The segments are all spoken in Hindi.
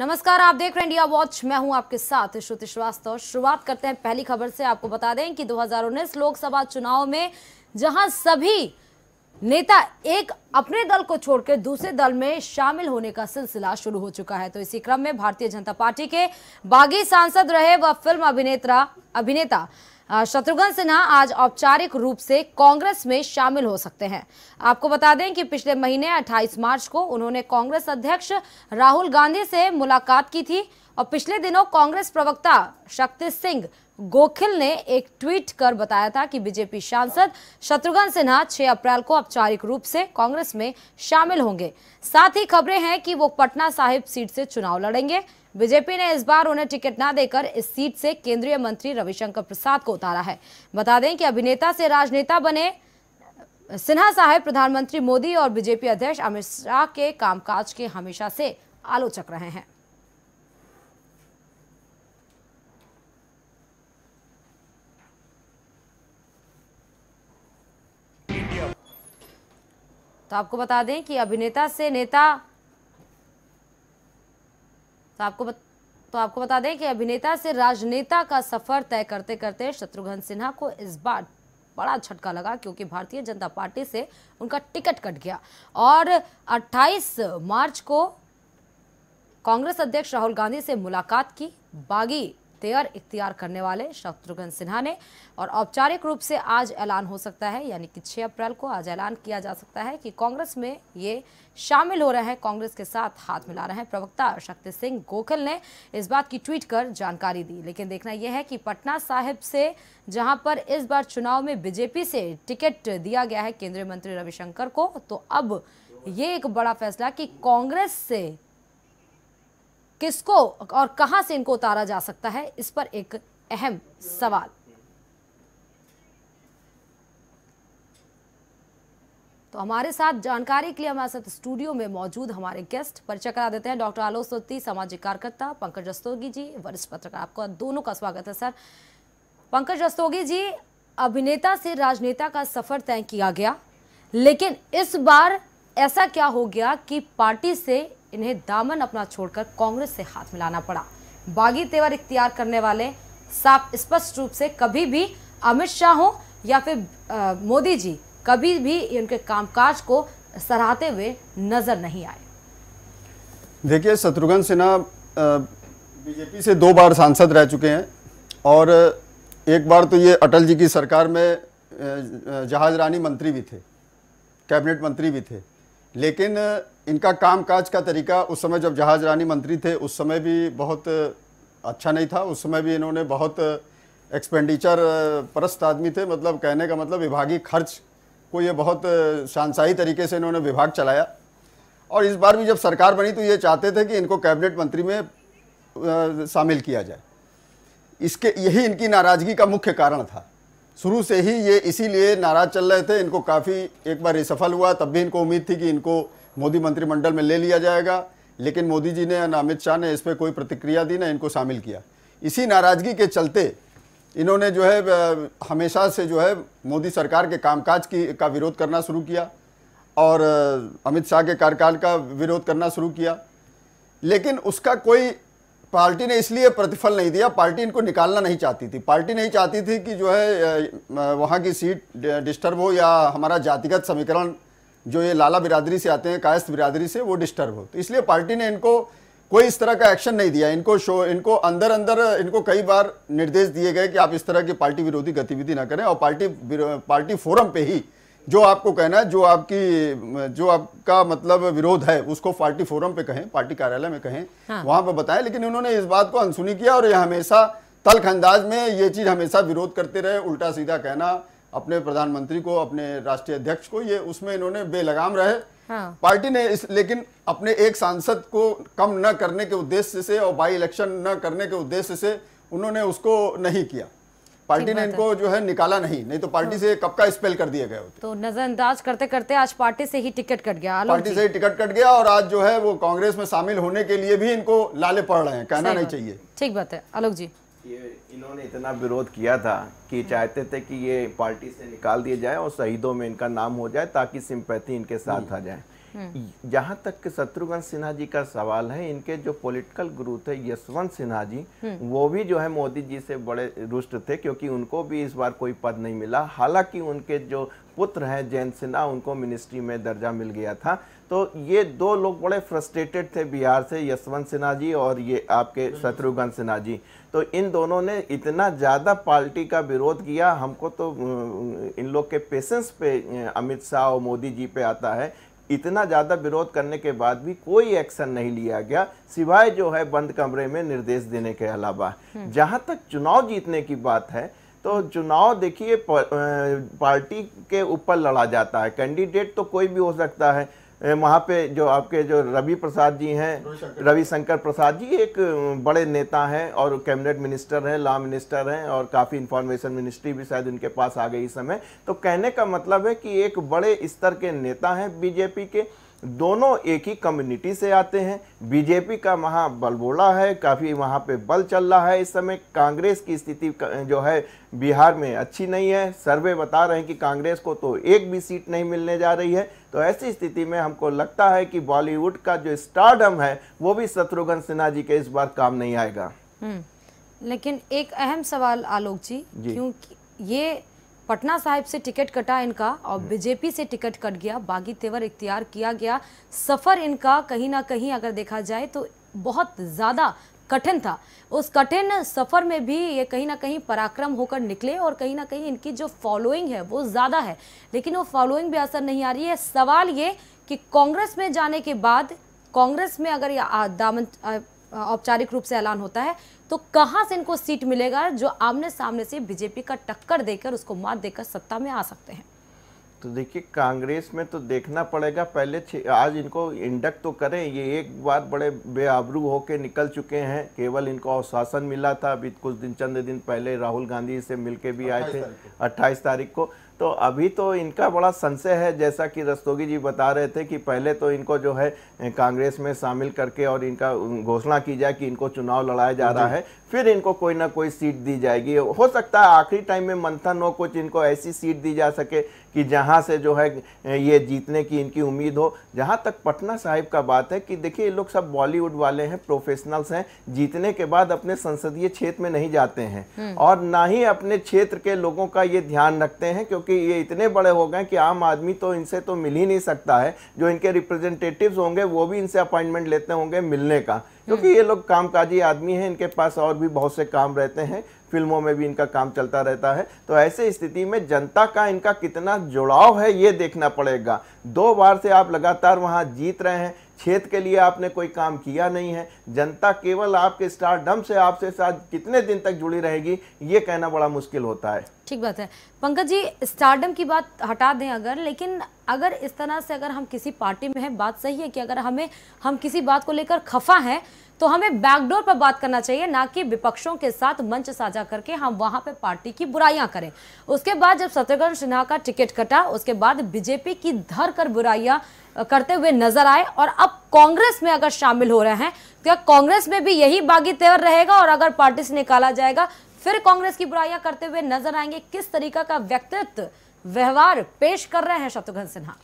नमस्कार आप देख रहे हैं इंडिया वॉच मैं हूं आपके साथ श्रुति श्रीवास्तव शुरुआत करते हैं पहली खबर से आपको बता दें कि 2019 लोकसभा चुनाव में जहां सभी नेता एक अपने दल को छोड़कर दूसरे दल में शामिल होने का सिलसिला शुरू हो चुका है तो इसी क्रम में भारतीय जनता पार्टी के बागी सांसद रहे व फिल्म अभिनेता अभिनेता शत्रुघ्न सिन्हा आज औपचारिक रूप से कांग्रेस में शामिल हो सकते हैं आपको बता दें कि पिछले महीने 28 मार्च को उन्होंने कांग्रेस अध्यक्ष राहुल गांधी से मुलाकात की थी और पिछले दिनों कांग्रेस प्रवक्ता शक्ति सिंह गोखिल ने एक ट्वीट कर बताया था कि बीजेपी सांसद शत्रुघ्न सिन्हा 6 अप्रैल को औपचारिक रूप से कांग्रेस में शामिल होंगे साथ ही खबरें हैं कि वो पटना साहिब सीट से चुनाव लड़ेंगे बीजेपी ने इस बार उन्हें टिकट ना देकर इस सीट से केंद्रीय मंत्री रविशंकर प्रसाद को उतारा है बता दें कि अभिनेता से राजनेता बने सिन्हा साहेब प्रधानमंत्री मोदी और बीजेपी अध्यक्ष अमित शाह के कामकाज के हमेशा से आलोचक रहे हैं तो आपको बता दें कि अभिनेता से नेता तो आपको बत, तो आपको बता दें कि अभिनेता से राजनेता का सफर तय करते करते शत्रुघ्न सिन्हा को इस बार बड़ा झटका लगा क्योंकि भारतीय जनता पार्टी से उनका टिकट कट गया और 28 मार्च को कांग्रेस अध्यक्ष राहुल गांधी से मुलाकात की बागी तेयर इख्तियार करने वाले शत्रुघ्न सिन्हा ने और औपचारिक रूप से आज ऐलान हो सकता है यानी कि 6 अप्रैल को आज ऐलान किया जा सकता है कि कांग्रेस में ये शामिल हो रहे हैं कांग्रेस के साथ हाथ मिला रहे हैं प्रवक्ता शक्ति सिंह गोखल ने इस बात की ट्वीट कर जानकारी दी लेकिन देखना यह है कि पटना साहिब से जहां पर इस बार चुनाव में बीजेपी से टिकट दिया गया है केंद्रीय मंत्री रविशंकर को तो अब ये एक बड़ा फैसला कि कांग्रेस से किसको और कहां से इनको उतारा जा सकता है इस पर एक अहम सवाल तो हमारे साथ जानकारी के लिए हमारे साथ स्टूडियो में मौजूद हमारे गेस्ट परिचय करा देते हैं डॉक्टर आलोक सोती सामाजिक कार्यकर्ता पंकज रस्तोगी जी वरिष्ठ पत्रकार आपका दोनों का स्वागत है सर पंकज रस्तोगी जी अभिनेता से राजनेता का सफर तय किया गया लेकिन इस बार ऐसा क्या हो गया कि पार्टी से इन्हें दामन अपना छोड़कर कांग्रेस से हाथ मिलाना पड़ा बागी तेवर इख्तियार करने वाले साफ स्पष्ट रूप से कभी भी अमित शाह हो या फिर मोदी जी कभी भी उनके कामकाज को सराहते हुए नजर नहीं आए देखिए शत्रुघ्न सिन्हा बीजेपी से दो बार सांसद रह चुके हैं और एक बार तो ये अटल जी की सरकार में जहाज रानी मंत्री भी थे कैबिनेट मंत्री भी थे लेकिन इनका कामकाज का तरीका उस समय जब जहाज रानी मंत्री थे उस समय भी बहुत अच्छा नहीं था उस समय भी इन्होंने बहुत एक्सपेंडिचर परस्त आदमी थे मतलब कहने का मतलब विभागीय खर्च को ये बहुत शानसाही तरीके से इन्होंने विभाग चलाया और इस बार भी जब सरकार बनी तो ये चाहते थे कि इनको कैबिनेट मंत्री में शामिल किया जाए इसके यही इनकी नाराज़गी का मुख्य कारण था शुरू से ही ये इसीलिए नाराज़ चल रहे थे इनको काफ़ी एक बार ये सफल हुआ तब भी इनको उम्मीद थी कि इनको मोदी मंत्रिमंडल में ले लिया जाएगा लेकिन मोदी जी ने ना अमित शाह ने इस पर कोई प्रतिक्रिया दी ना इनको शामिल किया इसी नाराज़गी के चलते इन्होंने जो है हमेशा से जो है मोदी सरकार के कामकाज की का विरोध करना शुरू किया और अमित शाह के कार्यकाल का विरोध करना शुरू किया लेकिन उसका कोई पार्टी ने इसलिए प्रतिफल नहीं दिया पार्टी इनको निकालना नहीं चाहती थी पार्टी नहीं चाहती थी कि जो है वहाँ की सीट डिस्टर्ब हो या हमारा जातिगत समीकरण जो ये लाला बिरादरी से आते हैं कायस्थ बिरादरी से वो डिस्टर्ब हो तो इसलिए पार्टी ने इनको कोई इस तरह का एक्शन नहीं दिया इनको शो इनको अंदर अंदर इनको कई बार निर्देश दिए गए कि आप इस तरह की पार्टी विरोधी गतिविधि ना करें और पार्टी पार्टी फोरम पे ही जो आपको कहना है जो आपकी जो आपका मतलब विरोध है उसको पार्टी फोरम पे कहें पार्टी कार्यालय में कहें हाँ। वहां पर बताएं लेकिन उन्होंने इस बात को अनसुनी किया और यह हमेशा तल्ख अंदाज में ये चीज हमेशा विरोध करते रहे उल्टा सीधा कहना अपने प्रधानमंत्री को अपने राष्ट्रीय अध्यक्ष को ये उसमें इन्होंने बेलगाम रहे हाँ। पार्टी ने इस लेकिन अपने एक सांसद को कम न करने के उद्देश्य से और बाई इलेक्शन न करने के उद्देश्य से उन्होंने उसको नहीं किया पार्टी ने इनको जो है निकाला नहीं नहीं तो पार्टी हाँ। से कब का स्पेल कर दिया गया होते तो नजरअंदाज करते करते आज पार्टी से ही टिकट कट गया पार्टी से ही टिकट कट गया और आज जो है वो कांग्रेस में शामिल होने के लिए भी इनको लाले पड़ रहे हैं कहना नहीं चाहिए ठीक बात है आलोक जी ये इन्होंने इतना विरोध किया था कि हम्म। चाहते थे कि ये पार्टी से निकाल दिए जाए और शहीदों में इनका नाम हो जाए ताकि सिंपैथी इनके साथ आ जाए जहां हम्म। तक कि शत्रुघ्न सिन्हा जी का सवाल है इनके जो पॉलिटिकल गुरु थे यशवंत सिन्हा जी हम्म। वो भी जो है मोदी जी से बड़े रुष्ट थे क्योंकि उनको भी इस बार कोई पद नहीं मिला हालांकि उनके जो पुत्र हैं जयंत सिन्हा उनको मिनिस्ट्री में दर्जा मिल गया था तो ये दो लोग बड़े फ्रस्ट्रेटेड थे बिहार से यशवंत सिन्हा जी और ये आपके हम्म। शत्रुघ्न सिन्हा जी तो इन दोनों ने इतना ज़्यादा पार्टी का विरोध किया हमको तो इन लोग के पेशेंस पे अमित शाह और मोदी जी पे आता है इतना ज़्यादा विरोध करने के बाद भी कोई एक्शन नहीं लिया गया सिवाय जो है बंद कमरे में निर्देश देने के अलावा हम्म। जहाँ तक चुनाव जीतने की बात है तो चुनाव देखिए पार्टी के ऊपर लड़ा जाता है कैंडिडेट तो कोई भी हो सकता है वहाँ पे जो आपके जो रवि प्रसाद जी हैं रवि शंकर प्रसाद जी एक बड़े नेता हैं और कैबिनेट मिनिस्टर हैं लॉ मिनिस्टर हैं और काफ़ी इंफॉर्मेशन मिनिस्ट्री भी शायद उनके पास आ गई इस समय तो कहने का मतलब है कि एक बड़े स्तर के नेता हैं बीजेपी के दोनों एक ही कम्युनिटी से आते हैं बीजेपी का वहाँ बलबोला है काफ़ी वहाँ पे बल चल रहा है इस समय कांग्रेस की स्थिति जो है बिहार में अच्छी नहीं है सर्वे बता रहे हैं कि कांग्रेस को तो एक भी सीट नहीं मिलने जा रही है तो ऐसी स्थिति में हमको लगता है कि बॉलीवुड का जो स्टारडम है वो भी शत्रुघ्न सिन्हा जी के इस बार काम नहीं आएगा हम्म, लेकिन एक अहम सवाल आलोक जी, जी। क्योंकि ये पटना साहिब से टिकट कटा इनका और हम्म। बीजेपी से टिकट कट गया बागी तेवर इख्तियार किया गया सफ़र इनका कहीं ना कहीं अगर देखा जाए तो बहुत ज़्यादा कठिन था उस कठिन सफ़र में भी ये कहीं ना कहीं पराक्रम होकर निकले और कहीं ना कहीं इनकी जो फॉलोइंग है वो ज़्यादा है लेकिन वो फॉलोइंग भी असर नहीं आ रही है सवाल ये कि कांग्रेस में जाने के बाद कांग्रेस में अगर दामन औपचारिक रूप से ऐलान होता है तो कहाँ से इनको सीट मिलेगा जो आमने सामने से बीजेपी का टक्कर देकर उसको मात देकर सत्ता में आ सकते हैं तो देखिए कांग्रेस में तो देखना पड़ेगा पहले आज इनको इंडक्ट तो करें ये एक बार बड़े बेआबरू होके निकल चुके हैं केवल इनको अवशासन मिला था अभी कुछ दिन चंद दिन पहले राहुल गांधी से मिलके भी आए थे 28 तारीख को तो अभी तो इनका बड़ा संशय है जैसा कि रस्तोगी जी बता रहे थे कि पहले तो इनको जो है कांग्रेस में शामिल करके और इनका घोषणा की जाए कि इनको चुनाव लड़ाया जा रहा है फिर इनको कोई ना कोई सीट दी जाएगी हो सकता है आखिरी टाइम में मंथन हो कुछ इनको ऐसी सीट दी जा सके कि जहाँ से जो है ये जीतने की इनकी उम्मीद हो जहाँ तक पटना साहिब का बात है कि देखिए ये लोग सब बॉलीवुड वाले हैं प्रोफेशनल्स हैं जीतने के बाद अपने संसदीय क्षेत्र में नहीं जाते हैं हम्म। और ना ही अपने क्षेत्र के लोगों का ये ध्यान रखते हैं क्योंकि क्योंकि ये इतने बड़े हो गए कि आम आदमी तो इनसे तो मिल ही नहीं सकता है जो इनके रिप्रेजेंटेटिव्स होंगे वो भी इनसे अपॉइंटमेंट लेते होंगे मिलने का क्योंकि ये लोग कामकाजी आदमी हैं इनके पास और भी बहुत से काम रहते हैं फिल्मों में भी इनका काम चलता रहता है तो ऐसे स्थिति में जनता का इनका कितना जुड़ाव है ये देखना पड़ेगा दो बार से आप लगातार वहाँ जीत रहे हैं क्षेत्र के लिए आपने कोई काम किया नहीं है जनता केवल आपके स्टारडम से आपसे साथ कितने दिन तक जुड़ी रहेगी ये कहना बड़ा मुश्किल होता है ठीक बात है पंकज जी स्टारडम की बात हटा दें अगर लेकिन अगर इस तरह से अगर हम किसी पार्टी में हैं बात सही है कि अगर हमें हम किसी बात को लेकर खफा हैं तो हमें बैकडोर पर बात करना चाहिए ना कि विपक्षों के साथ मंच साझा करके हम वहां पे पार्टी की बुराइयां करें उसके बाद जब शत्रुघ्न सिन्हा का टिकट कटा उसके बाद बीजेपी की धर कर बुराइयां करते हुए नजर आए और अब कांग्रेस में अगर शामिल हो रहे हैं तो कांग्रेस में भी यही बागी तेवर रहेगा और अगर पार्टी से निकाला जाएगा फिर कांग्रेस की बुराइयां करते हुए नजर आएंगे किस तरीका का व्यक्तित्व व्यवहार पेश कर रहे हैं शत्रुघ्न सिन्हा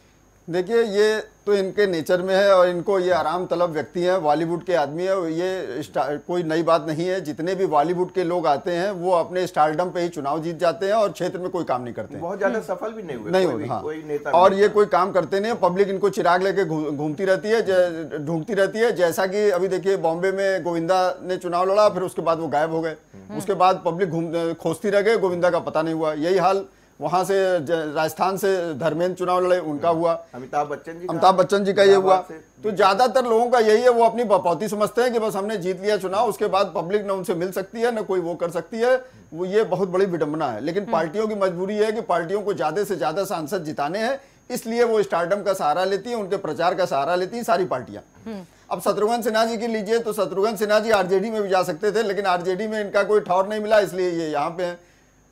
देखिए ये तो इनके नेचर में है और इनको ये आराम तलब व्यक्ति हैं बॉलीवुड के आदमी है ये कोई नई बात नहीं है जितने भी बॉलीवुड के लोग आते हैं वो अपने स्टारडम पे ही चुनाव जीत जाते हैं और क्षेत्र में कोई काम नहीं करते बहुत ज्यादा सफल भी नहीं हुए नहीं हुए हाँ कोई नेता और ये कोई काम करते नहीं पब्लिक इनको चिराग लेके घूमती रहती है ढूंढती रहती है जैसा की अभी देखिए बॉम्बे में गोविंदा ने चुनाव लड़ा फिर उसके बाद वो गायब हो गए हम्म। उसके बाद पब्लिक खोजती रह गए गोविंदा का पता नहीं हुआ यही हाल वहाँ से राजस्थान से धर्मेंद्र चुनाव लड़े उनका हाँ। हुआ अमिताभ बच्चन जी अमिताभ बच्चन जी का ये हुआ तो ज्यादातर लोगों का यही है वो अपनी बपौती समझते हैं कि बस हमने जीत लिया चुनाव उसके बाद पब्लिक न उनसे मिल सकती है न कोई वो कर सकती है वो ये बहुत बड़ी विडंबना है लेकिन हाँ। पार्टियों की मजबूरी है कि पार्टियों को ज्यादा से ज्यादा सांसद जिताने हैं इसलिए वो स्टार्टअप का सहारा लेती है उनके प्रचार का सहारा लेती है सारी पार्टियां हम्म। अब शत्रुघ्न सिन्हा जी की लीजिए तो शत्रुघ्न सिन्हा जी आरजेडी में भी जा सकते थे लेकिन आरजेडी में इनका कोई ठौर नहीं मिला इसलिए ये यहाँ पे है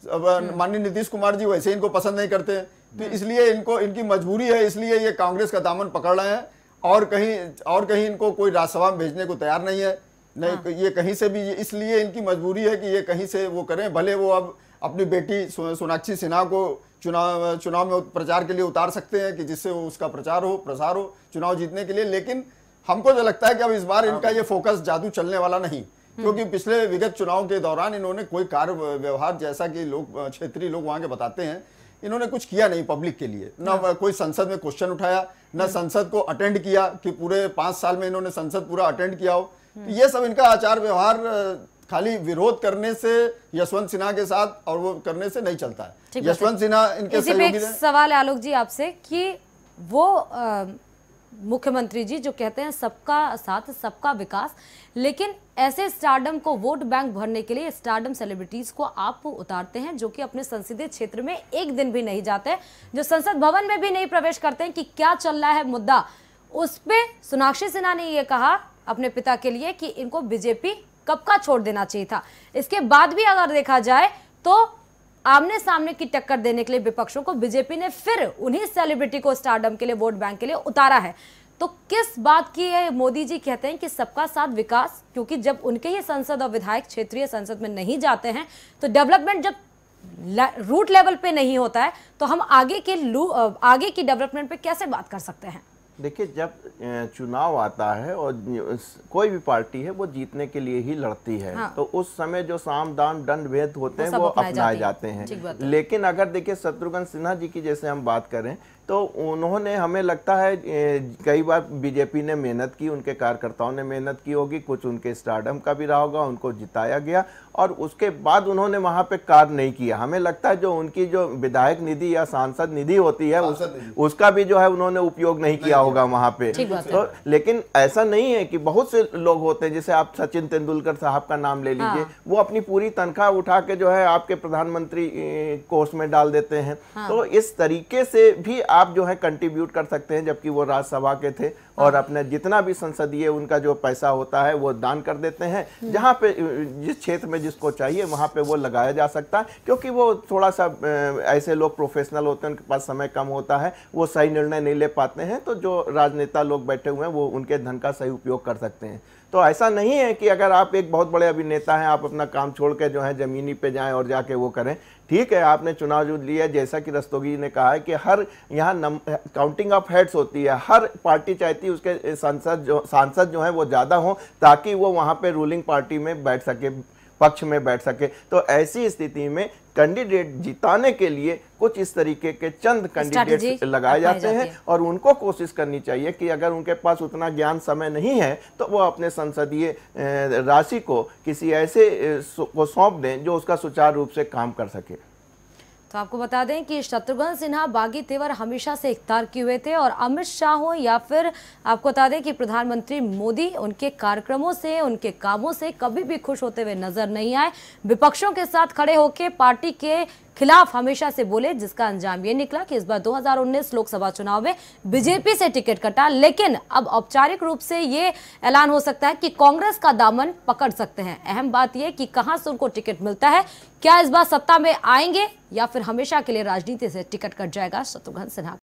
हाँ। माननीय नीतीश कुमार जी वैसे इनको पसंद नहीं करते तो हाँ। इसलिए इनको इनकी मजबूरी है इसलिए ये कांग्रेस का दामन पकड़ रहे हैं और कहीं और कहीं इनको कोई राज्यसभा में भेजने को तैयार नहीं है नहीं हाँ। ये कहीं से भी इसलिए इनकी मजबूरी है कि ये कहीं से वो करें भले वो अब अपनी बेटी सोनाक्षी सिन्हा को चुनाव चुनाव में प्रचार के लिए उतार सकते हैं कि जिससे वो उसका प्रचार हो प्रसार हो चुनाव जीतने के लिए लेकिन हमको जो तो लगता है कि अब इस बार हाँ इनका ये फोकस जादू चलने वाला नहीं क्योंकि पिछले विगत चुनाव के दौरान इन्होंने कोई कार्य व्यवहार जैसा कि लोग क्षेत्रीय लोग वहां के बताते हैं इन्होंने कुछ किया नहीं पब्लिक के लिए ना हाँ। कोई संसद में क्वेश्चन उठाया ना हाँ। संसद को अटेंड किया कि पूरे पांच साल में इन्होंने संसद पूरा अटेंड किया हो तो ये सब इनका आचार व्यवहार खाली विरोध करने से यशवंत सिन्हा के साथ और वो करने से नहीं चलता है यशवंत सिन्हा इनके सवाल आलोक जी आपसे कि वो मुख्यमंत्री जी जो कहते हैं सबका साथ सबका विकास लेकिन ऐसे स्टार्डम को वोट बैंक भरने के लिए स्टार्डम सेलिब्रिटीज़ को आप उतारते हैं जो कि अपने संसदीय क्षेत्र में एक दिन भी नहीं जाते जो संसद भवन में भी नहीं प्रवेश करते हैं कि क्या चल रहा है मुद्दा उस पर सोनाक्षी सिन्हा ने यह कहा अपने पिता के लिए कि इनको बीजेपी कब का छोड़ देना चाहिए था इसके बाद भी अगर देखा जाए तो आमने सामने की टक्कर देने के लिए विपक्षों को बीजेपी ने फिर उन्हीं सेलिब्रिटी को स्टारडम के लिए वोट बैंक के लिए उतारा है तो किस बात की है मोदी जी कहते हैं कि सबका साथ विकास क्योंकि जब उनके ही संसद और विधायक क्षेत्रीय संसद में नहीं जाते हैं तो डेवलपमेंट जब रूट लेवल पे नहीं होता है तो हम आगे के आगे की डेवलपमेंट पे कैसे बात कर सकते हैं देखिए जब चुनाव आता है और कोई भी पार्टी है वो जीतने के लिए ही लड़ती है हाँ। तो उस समय जो साम दाम दंड भेद होते हैं वो अपनाए जाते हैं लेकिन अगर देखिए शत्रुघ्न सिन्हा जी की जैसे हम बात करें तो उन्होंने हमें लगता है कई बार बीजेपी ने मेहनत की उनके कार्यकर्ताओं ने मेहनत की होगी कुछ उनके स्टार्डम का भी रहा होगा उनको जिताया गया और उसके बाद उन्होंने वहाँ पे कार्य नहीं किया हमें लगता है जो उनकी जो विधायक निधि या सांसद निधि होती है उस, उसका भी जो है उन्होंने उपयोग नहीं किया होगा वहाँ पे तो लेकिन ऐसा नहीं है कि बहुत से लोग होते हैं जैसे आप सचिन तेंदुलकर साहब का नाम ले लीजिए हाँ। वो अपनी पूरी तनख्वाह उठा के जो है आपके प्रधानमंत्री कोष में डाल देते हैं हाँ। तो इस तरीके से भी आप आप जो है कंट्रीब्यूट कर सकते हैं जबकि वो राज्यसभा के थे और हाँ। अपने जितना भी संसदीय उनका जो पैसा होता है वो दान कर देते हैं हम्म। जहाँ पे जिस क्षेत्र में जिसको चाहिए वहाँ पे वो लगाया जा सकता है क्योंकि वो थोड़ा सा ऐसे लोग प्रोफेशनल होते हैं उनके पास समय कम होता है वो सही निर्णय नहीं ले पाते हैं तो जो राजनेता लोग बैठे हुए हैं वो उनके धन का सही उपयोग कर सकते हैं तो ऐसा नहीं है कि अगर आप एक बहुत बड़े अभिनेता हैं आप अपना काम छोड़ के जो है ज़मीनी पे जाएं और जाके वो करें ठीक है आपने चुनाव युद्ध लिया जैसा कि रस्तोगी ने कहा है कि हर यहाँ काउंटिंग ऑफ हेड्स होती है हर पार्टी चाहती है उसके सांसद जो सांसद जो है वो ज़्यादा हों ताकि वो वहाँ पर रूलिंग पार्टी में बैठ सके पक्ष में बैठ सके तो ऐसी स्थिति में कैंडिडेट जिताने के लिए कुछ इस तरीके के चंद कैंडिडेट लगाए जाते हैं और उनको कोशिश करनी चाहिए कि अगर उनके पास उतना ज्ञान समय नहीं है तो वो अपने संसदीय राशि को किसी ऐसे को सौंप दें जो उसका सुचारू रूप से काम कर सके तो आपको बता दें कि शत्रुघ्न सिन्हा बागी तेवर हमेशा से इख्तार किए हुए थे और अमित शाह हो या फिर आपको बता दें कि प्रधानमंत्री मोदी उनके कार्यक्रमों से उनके कामों से कभी भी खुश होते हुए नजर नहीं आए विपक्षों के साथ खड़े होकर पार्टी के खिलाफ हमेशा से बोले जिसका अंजाम ये निकला कि इस बार 2019 लोकसभा चुनाव में बीजेपी से टिकट कटा लेकिन अब औपचारिक रूप से ये ऐलान हो सकता है कि कांग्रेस का दामन पकड़ सकते हैं अहम बात यह कि कहां से उनको टिकट मिलता है क्या इस बार सत्ता में आएंगे या फिर हमेशा के लिए राजनीति से टिकट कट जाएगा शत्रुघ्न सिन्हा